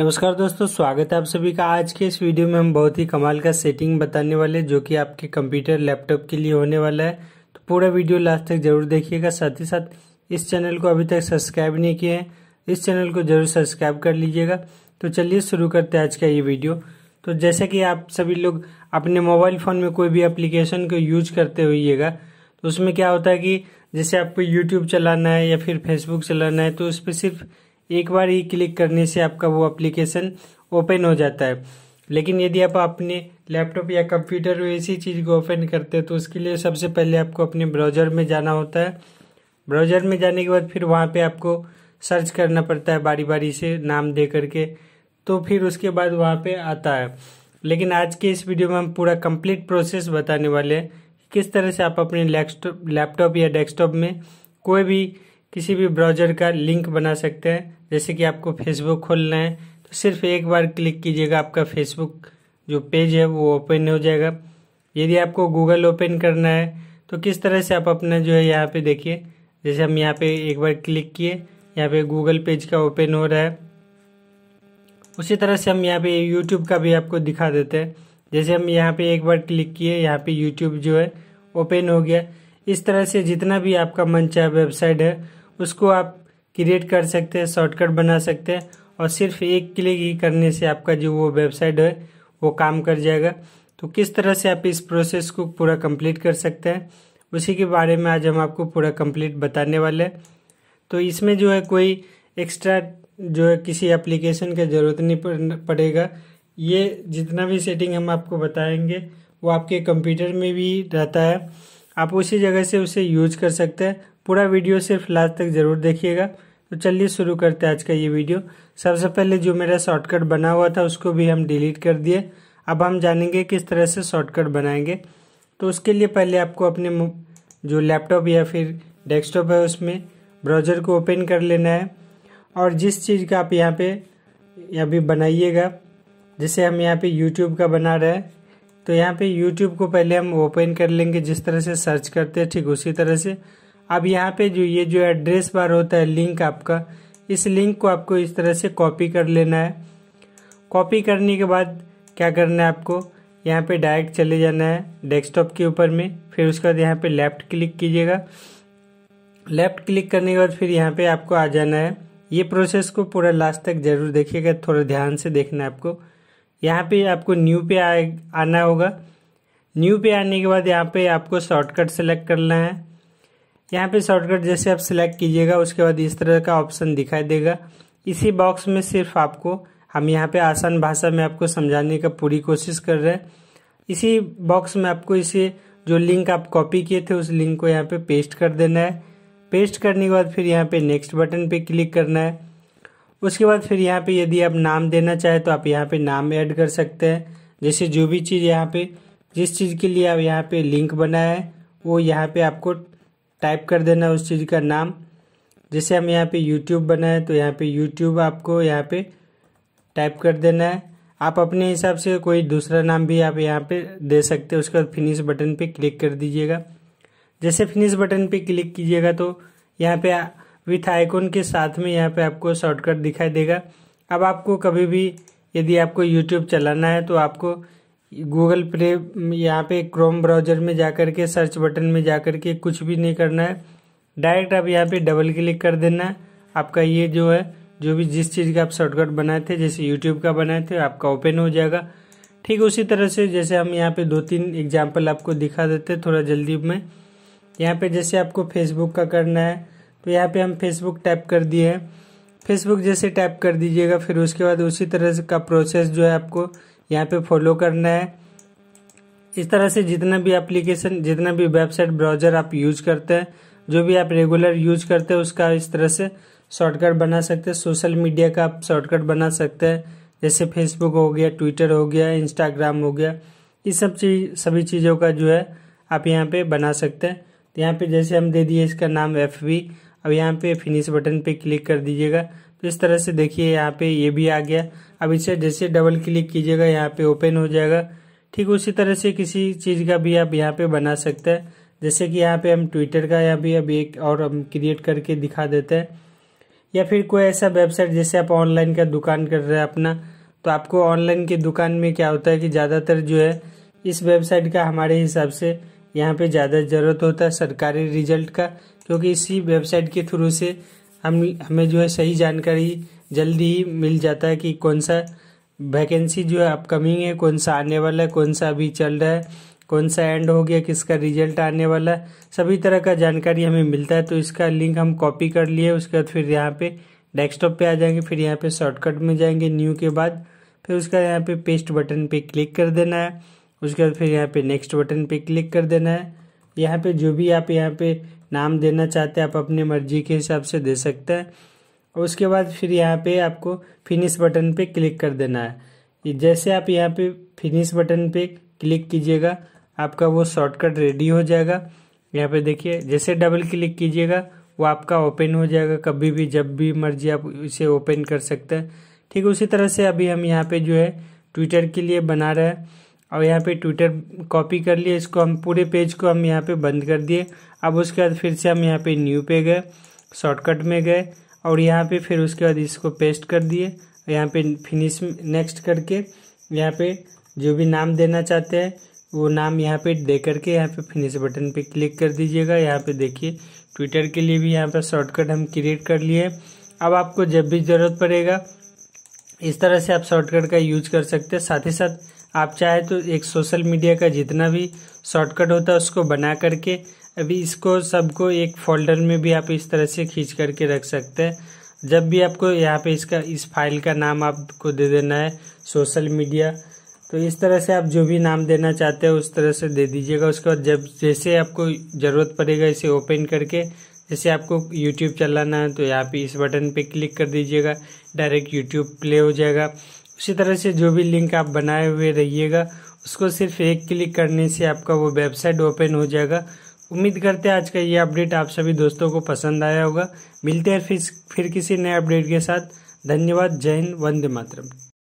नमस्कार दोस्तों स्वागत है आप सभी का आज के इस वीडियो में हम बहुत ही कमाल का सेटिंग बताने वाले जो कि आपके कंप्यूटर लैपटॉप के लिए होने वाला है तो पूरा वीडियो लास्ट तक जरूर देखिएगा साथ ही साथ इस चैनल को अभी तक सब्सक्राइब नहीं किए हैं इस चैनल को जरूर सब्सक्राइब कर लीजिएगा तो चलिए शुरू करते हैं आज का ये वीडियो तो जैसे कि आप सभी लोग अपने मोबाइल फ़ोन में कोई भी एप्लीकेशन को यूज करते हुइएगा तो उसमें क्या होता है कि जैसे आपको यूट्यूब चलाना है या फिर फेसबुक चलाना है तो उस पर सिर्फ एक बार ही क्लिक करने से आपका वो एप्लीकेशन ओपन हो जाता है लेकिन यदि आप अपने लैपटॉप या कंप्यूटर में इसी चीज़ को ओपन करते हैं तो उसके लिए सबसे पहले आपको अपने ब्राउज़र में जाना होता है ब्राउज़र में जाने के बाद फिर वहाँ पे आपको सर्च करना पड़ता है बारी बारी से नाम दे करके तो फिर उसके बाद वहाँ पे आता है लेकिन आज के इस वीडियो में हम पूरा कंप्लीट प्रोसेस बताने वाले हैं किस तरह से आप अपने लैपटॉप या डेस्कटॉप में कोई भी किसी भी ब्राउजर का लिंक बना सकते हैं जैसे कि आपको फेसबुक खोलना है तो सिर्फ एक बार क्लिक कीजिएगा आपका फेसबुक जो पेज है वो ओपन हो जाएगा यदि आपको गूगल ओपन करना है तो किस तरह से आप अपना जो है यहाँ पे देखिए जैसे हम यहाँ पे एक बार क्लिक किए यहाँ पे गूगल पेज का ओपन हो रहा है उसी तरह से हम यहाँ पे यूट्यूब का भी आपको दिखा देते हैं जैसे हम यहाँ पे एक बार क्लिक किए यहाँ पे यूट्यूब जो है ओपन हो गया इस तरह से जितना भी आपका मन चाहे वेबसाइट है उसको आप क्रिएट कर सकते हैं शॉर्टकट बना सकते हैं और सिर्फ एक क्लिक ही करने से आपका जो वो वेबसाइट है वो काम कर जाएगा तो किस तरह से आप इस प्रोसेस को पूरा कंप्लीट कर सकते हैं उसी के बारे में आज हम आपको पूरा कंप्लीट बताने वाले हैं तो इसमें जो है कोई एक्स्ट्रा जो है किसी एप्लीकेशन का ज़रूरत नहीं पड़ेगा ये जितना भी सेटिंग हम आपको बताएंगे वो आपके कंप्यूटर में भी रहता है आप उसी जगह से उसे यूज कर सकते हैं पूरा वीडियो सिर्फ लास्ट तक ज़रूर देखिएगा तो चलिए शुरू करते हैं आज का ये वीडियो सबसे पहले जो मेरा शॉर्टकट बना हुआ था उसको भी हम डिलीट कर दिए अब हम जानेंगे किस तरह से शॉर्टकट बनाएंगे तो उसके लिए पहले आपको अपने जो लैपटॉप या फिर डेस्कटॉप है उसमें ब्राउज़र को ओपन कर लेना है और जिस चीज़ का आप यहाँ पे अभी बनाइएगा जैसे हम यहाँ पे यूट्यूब का बना रहे हैं तो यहाँ पे यूट्यूब को पहले हम ओपन कर लेंगे जिस तरह से सर्च करते हैं ठीक उसी तरह से अब यहाँ पे जो ये जो एड्रेस बार होता है लिंक आपका इस लिंक को आपको इस तरह से कॉपी कर लेना है कॉपी करने के बाद क्या करना है आपको यहाँ पे डायरेक्ट चले जाना है डेस्कटॉप के ऊपर में फिर उसके बाद यहाँ पे लेफ़्ट क्लिक कीजिएगा लेफ़्ट क्लिक करने के बाद फिर यहाँ पे आपको आ जाना है ये प्रोसेस को पूरा लास्ट तक ज़रूर देखिएगा थोड़ा ध्यान से देखना है आपको यहाँ पे आपको न्यू पे आ, आना होगा न्यू पे आने के बाद यहाँ पे आपको शॉर्टकट सेलेक्ट करना है यहाँ पे शॉर्टकट जैसे आप सिलेक्ट कीजिएगा उसके बाद इस तरह का ऑप्शन दिखाई देगा इसी बॉक्स में सिर्फ आपको हम यहाँ पे आसान भाषा में आपको समझाने का पूरी कोशिश कर रहे हैं इसी बॉक्स में आपको इसे जो लिंक आप कॉपी किए थे उस लिंक को यहाँ पे पेस्ट कर देना है पेस्ट करने के बाद फिर यहाँ पे नेक्स्ट बटन पे क्लिक करना है उसके बाद फिर यहाँ पे यदि आप नाम देना चाहें तो आप यहाँ पे नाम ऐड कर सकते हैं जैसे जो भी चीज़ यहाँ पे जिस चीज़ के लिए आप यहाँ पे लिंक बनाए वो यहाँ पे आपको टाइप कर देना उस चीज़ का नाम जैसे हम यहाँ पे यूट्यूब बनाए तो यहाँ पे यूट्यूब आपको यहाँ पे टाइप कर देना है आप अपने हिसाब से कोई दूसरा नाम भी आप यहाँ पे दे सकते हैं उसके बाद फिनिश बटन पे क्लिक कर दीजिएगा जैसे फिनिश बटन पे क्लिक कीजिएगा तो यहाँ पे विथ आइकॉन के साथ में यहाँ पे आपको शॉर्टकट दिखाई देगा अब आपको कभी भी यदि आपको यूट्यूब चलाना है तो आपको गूगल प्ले यहाँ पे क्रोम ब्राउजर में जाकर के सर्च बटन में जाकर के कुछ भी नहीं करना है डायरेक्ट आप यहाँ पे डबल क्लिक कर देना है आपका ये जो है जो भी जिस चीज़ का आप शॉर्टकट बनाए थे जैसे यूट्यूब का बनाए थे आपका ओपन हो जाएगा ठीक उसी तरह से जैसे हम यहाँ पे दो तीन एग्जाम्पल आपको दिखा देते थोड़ा जल्दी में यहाँ पे जैसे आपको फेसबुक का करना है तो यहाँ पे हम फेसबुक टैप कर दिए हैं फेसबुक जैसे टैप कर दीजिएगा फिर उसके बाद उसी तरह का प्रोसेस जो है आपको यहाँ पे फॉलो करना है इस तरह से जितना भी एप्लीकेशन जितना भी वेबसाइट ब्राउजर आप यूज करते हैं जो भी आप रेगुलर यूज करते हैं उसका इस तरह से शॉर्टकट बना सकते हैं सोशल मीडिया का आप शॉर्टकट बना सकते हैं जैसे फेसबुक हो गया ट्विटर हो गया इंस्टाग्राम हो गया इस सब चीज सभी चीज़ों का जो है आप यहाँ पे बना सकते हैं तो यहाँ पे जैसे हम दे दिए इसका नाम एफ अब यहाँ पे फिनिश बटन पे क्लिक कर दीजिएगा तो इस तरह से देखिए यहाँ पे ये भी आ गया अब इसे जैसे डबल क्लिक कीजिएगा यहाँ पे ओपन हो जाएगा ठीक उसी तरह से किसी चीज़ का भी आप यहाँ पे बना सकते हैं जैसे कि यहाँ पे हम ट्विटर का या भी अभी एक और हम क्रिएट करके दिखा देते हैं या फिर कोई ऐसा वेबसाइट जैसे आप ऑनलाइन का दुकान कर रहे हैं अपना तो आपको ऑनलाइन की दुकान में क्या होता है कि ज़्यादातर जो है इस वेबसाइट का हमारे हिसाब से यहाँ पे ज़्यादा ज़रूरत होता है सरकारी रिजल्ट का क्योंकि इसी वेबसाइट के थ्रू से हम हमें जो है सही जानकारी जल्दी ही मिल जाता है कि कौन सा वैकेंसी जो है अपकमिंग है कौन सा आने वाला है कौन सा अभी चल रहा है कौन सा एंड हो गया किसका रिजल्ट आने वाला है सभी तरह का जानकारी हमें मिलता है तो इसका लिंक हम कॉपी कर लिए उसके बाद फिर यहाँ पे डेस्कटॉप पे आ जाएंगे फिर यहाँ पे शॉर्टकट में जाएंगे न्यू के बाद फिर उसका यहाँ पे पेस्ट बटन पे क्लिक कर देना है उसके बाद फिर यहाँ पे नेक्स्ट बटन पे क्लिक कर देना है यहाँ पे जो भी आप यहाँ पे नाम देना चाहते हैं आप अपनी मर्जी के हिसाब से दे सकते हैं और उसके बाद फिर यहाँ पे आपको फिनिश बटन पे क्लिक कर देना है जैसे आप यहाँ पे फिनिश बटन पे क्लिक कीजिएगा आपका वो शॉर्टकट रेडी हो जाएगा यहाँ पे देखिए जैसे डबल क्लिक कीजिएगा वो आपका ओपन हो जाएगा कभी भी जब भी मर्जी आप इसे ओपन कर सकते हैं ठीक उसी तरह से अभी हम यहाँ पे जो है ट्विटर के लिए बना रहे हैं और यहाँ पे ट्विटर कॉपी कर लिए इसको हम पूरे पेज को हम यहाँ पे बंद कर दिए अब उसके बाद फिर से हम यहाँ पे न्यू पे गए शॉर्टकट में गए और यहाँ पे फिर उसके बाद इसको पेस्ट कर दिए यहाँ पे फिनिश नेक्स्ट करके यहाँ पे जो भी नाम देना चाहते हैं वो नाम यहाँ पे दे करके यहाँ पे फिनिश बटन पे क्लिक कर दीजिएगा यहाँ पे देखिए ट्विटर के लिए भी यहाँ पर शॉर्टकट हम क्रिएट कर लिए अब आपको जब भी ज़रूरत पड़ेगा इस तरह से आप शॉर्टकट का यूज कर सकते हैं साथ ही साथ आप चाहे तो एक सोशल मीडिया का जितना भी शॉर्टकट होता है उसको बना करके अभी इसको सबको एक फोल्डर में भी आप इस तरह से खींच करके रख सकते हैं जब भी आपको यहाँ पे इसका इस फाइल का नाम आपको दे देना है सोशल मीडिया तो इस तरह से आप जो भी नाम देना चाहते हो उस तरह से दे दीजिएगा उसके बाद जब जैसे आपको ज़रूरत पड़ेगा इसे ओपन करके जैसे आपको यूट्यूब चलाना है तो यहाँ पे इस बटन पे क्लिक कर दीजिएगा डायरेक्ट यूट्यूब प्ले हो जाएगा उसी तरह से जो भी लिंक आप बनाए हुए रहिएगा उसको सिर्फ एक क्लिक करने से आपका वो वेबसाइट ओपन हो जाएगा उम्मीद करते हैं आज का ये अपडेट आप सभी दोस्तों को पसंद आया होगा मिलते हैं फिर फिर किसी नए अपडेट के साथ धन्यवाद जय हिंद वंदे मातरम